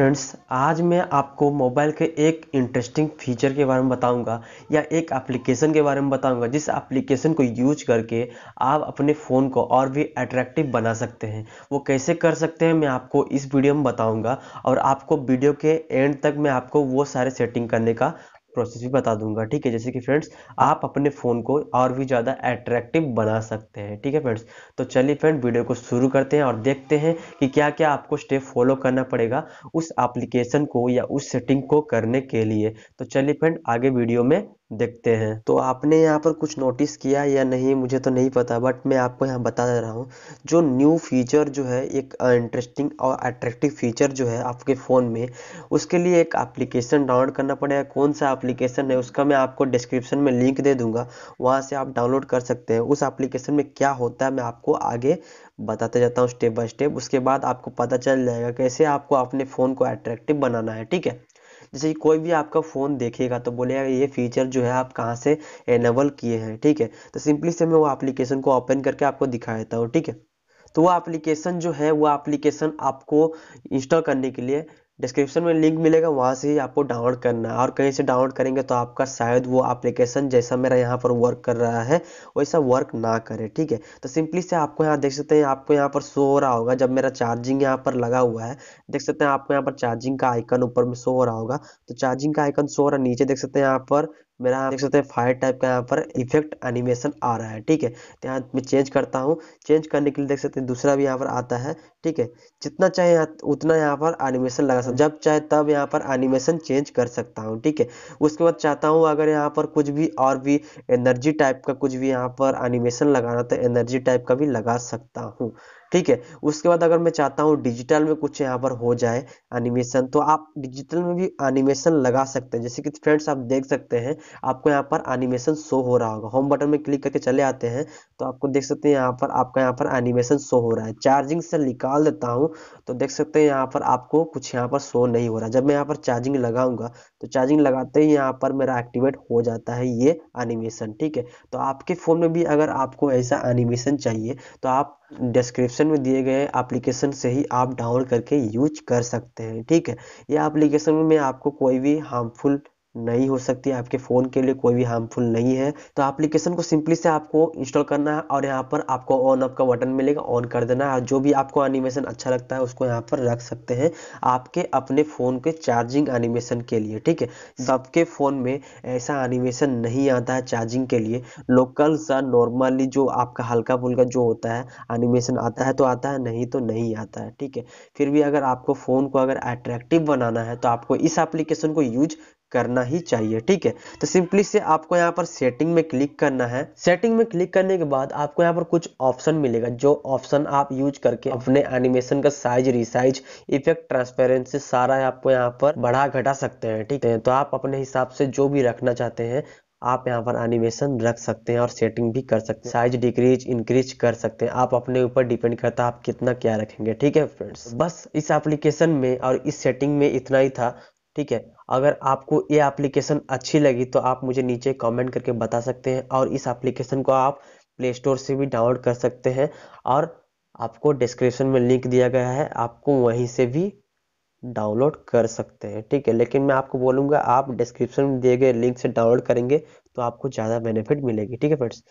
friends आज मैं आपको मोबाइल के एक इंटरेस्टिंग फीचर के बारे में बताऊंगा या एक एप्लीकेशन के बारे में बताऊंगा जिस एप्लीकेशन को यूज करके आप अपने फ़ोन को और भी अट्रैक्टिव बना सकते हैं वो कैसे कर सकते हैं मैं आपको इस वीडियो में बताऊंगा और आपको वीडियो के एंड तक मैं आपको वो सारे सेटिंग करने का प्रोसेस भी बता दूंगा ठीक है जैसे कि फ्रेंड्स आप अपने फ़ोन को और भी ज़्यादा एट्रैक्टिव बना सकते हैं ठीक है फ्रेंड्स तो चलिए फ्रेंड वीडियो को शुरू करते हैं और देखते हैं कि क्या क्या आपको स्टेप फॉलो करना पड़ेगा उस एप्लीकेशन को या उस सेटिंग को करने के लिए तो चलिए फ्रेंड आगे वीडियो में देखते हैं तो आपने यहाँ पर कुछ नोटिस किया या नहीं मुझे तो नहीं पता बट मैं आपको यहाँ बता दे रहा हूँ जो न्यू फीचर जो है एक इंटरेस्टिंग और अट्रैक्टिव फीचर जो है आपके फ़ोन में उसके लिए एक एप्लीकेशन डाउनलोड करना पड़ेगा कौन सा एप्लीकेशन है उसका मैं आपको डिस्क्रिप्शन में लिंक दे दूँगा वहाँ से आप डाउनलोड कर सकते हैं उस एप्लीकेशन में क्या होता है मैं आपको आगे बताते जाता हूँ स्टेप बाय स्टेप उसके बाद आपको पता चल जाएगा कैसे आपको अपने फ़ोन को अट्रैक्टिव बनाना है ठीक है जैसे कोई भी आपका फ़ोन देखेगा तो बोलेगा ये फीचर जो है आप कहाँ से एनेबल किए हैं ठीक है तो सिंपली से मैं वो एप्लीकेशन को ओपन करके आपको दिखा देता हूँ ठीक है तो वो एप्लीकेशन जो है वो एप्लीकेशन आपको इंस्टॉल करने के लिए डिस्क्रिप्शन में लिंक मिलेगा वहाँ से ही आपको डाउनलोड करना है और कहीं से डाउनलोड करेंगे तो आपका शायद वो एप्लीकेशन जैसा मेरा यहाँ पर वर्क कर रहा है वैसा वर्क ना करे ठीक है तो सिंपली से आपको यहाँ देख सकते हैं आपको यहाँ पर शो हो रहा होगा जब मेरा चार्जिंग यहाँ पर लगा हुआ है देख सकते हैं आपको यहाँ पर चार्जिंग का आइकन ऊपर में शो हो रहा होगा तो चार्जिंग का आइकन शो हो रहा नीचे देख सकते हैं यहाँ पर मेरा देख सकते हैं फायर टाइप का यहाँ पर इफेक्ट एनिमेशन आ रहा है ठीक है तो यहाँ मैं चेंज करता हूँ चेंज करने के लिए देख सकते हैं दूसरा भी यहाँ पर आता है ठीक है जितना चाहे उतना यहाँ पर एनिमेशन लगा सकता जब चाहे तब यहाँ पर एनिमेशन चेंज कर सकता हूँ ठीक है उसके बाद चाहता हूँ अगर यहाँ पर कुछ भी और भी एनर्जी टाइप का कुछ भी यहाँ पर एनिमेशन लगाना तो एनर्जी टाइप का भी लगा सकता हूँ ठीक है उसके बाद अगर मैं चाहता हूँ डिजिटल में कुछ यहाँ पर हो जाए एनिमेशन तो आप डिजिटल में भी एनिमेशन लगा सकते हैं जैसे कि फ्रेंड्स आप देख सकते हैं आपको यहाँ पर एनिमेशन शो हो रहा होगा होम बटन में क्लिक करके चले आते हैं तो आपको देख सकते हैं यहाँ पर आपका यहाँ पर एनिमेशन शो हो रहा है चार्जिंग से निकाल देता हूँ तो देख सकते हैं यहाँ पर आपको कुछ यहाँ पर शो नहीं हो रहा जब मैं यहाँ पर चार्जिंग लगाऊंगा तो चार्जिंग लगाते ही यहाँ पर मेरा एक्टिवेट हो जाता है ये एनिमेशन ठीक है तो आपके फ़ोन में भी अगर आपको ऐसा एनिमेशन चाहिए तो आप डिस्क्रिप्शन में दिए गए एप्लीकेशन से ही आप डाउनलोड करके यूज कर सकते हैं ठीक है यह एप्लीकेशन में आपको कोई भी हार्मफुल नहीं हो सकती आपके फ़ोन के लिए कोई भी हार्मफुल नहीं है तो एप्लीकेशन को सिंपली से आपको इंस्टॉल करना है और यहाँ पर आपको ऑन अप का बटन मिलेगा ऑन कर देना है जो भी आपको एनिमेशन अच्छा लगता है उसको यहाँ पर रख सकते हैं आपके अपने फ़ोन के चार्जिंग एनिमेशन के लिए ठीक है सबके फ़ोन में ऐसा एनिमेशन नहीं आता है चार्जिंग के लिए लोकल सा नॉर्मली जो आपका हल्का फुल्का जो होता है एनिमेशन आता है तो आता है नहीं तो नहीं आता है ठीक है फिर भी अगर आपको फ़ोन को अगर अट्रैक्टिव बनाना है तो आपको इस एप्लीकेशन को यूज करना ही चाहिए ठीक है तो सिंपली से आपको यहाँ पर सेटिंग में क्लिक करना है सेटिंग में क्लिक करने के बाद आपको यहाँ पर कुछ ऑप्शन मिलेगा जो ऑप्शन आप यूज करके अपने एनिमेशन का साइज रिसाइज इफेक्ट ट्रांसपेरेंसी सारा आपको यहाँ पर बढ़ा घटा सकते हैं ठीक है तो आप अपने हिसाब से जो भी रखना चाहते हैं आप यहाँ पर एनिमेशन रख सकते हैं और सेटिंग भी कर सकते हैं साइज डिक्रीज इंक्रीज कर सकते हैं आप अपने ऊपर डिपेंड करता है आप कितना क्या रखेंगे ठीक है फ्रेंड्स बस इस एप्लीकेशन में और इस सेटिंग में इतना ही था ठीक है अगर आपको ये एप्लीकेशन अच्छी लगी तो आप मुझे नीचे कमेंट करके बता सकते हैं और इस एप्लीकेशन को आप प्ले स्टोर से भी डाउनलोड कर सकते हैं और आपको डिस्क्रिप्शन में लिंक दिया गया है आपको वहीं से भी डाउनलोड कर सकते हैं ठीक है लेकिन मैं आपको बोलूँगा आप डिस्क्रिप्शन में दिए गए लिंक से डाउनलोड करेंगे तो आपको ज़्यादा बेनिफिट मिलेगी ठीक है फ्रेंड्स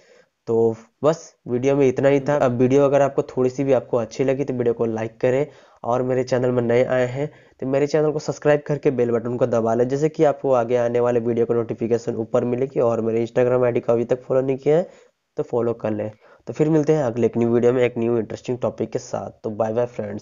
तो बस वीडियो में इतना ही था अब वीडियो अगर आपको थोड़ी सी भी आपको अच्छी लगी तो वीडियो को लाइक करें और मेरे चैनल में नए आए हैं तो मेरे चैनल को सब्सक्राइब करके बेल बटन को दबा लें जैसे कि आपको आगे आने वाले वीडियो को नोटिफिकेशन ऊपर मिलेगी और मेरे इंस्टाग्राम आईडी को अभी तक फॉलो नहीं किया है तो फॉलो कर लें तो फिर मिलते हैं अगले एक न्यू वीडियो में एक न्यू इंटरेस्टिंग टॉपिक के साथ तो बाय बाय फ्रेंड्स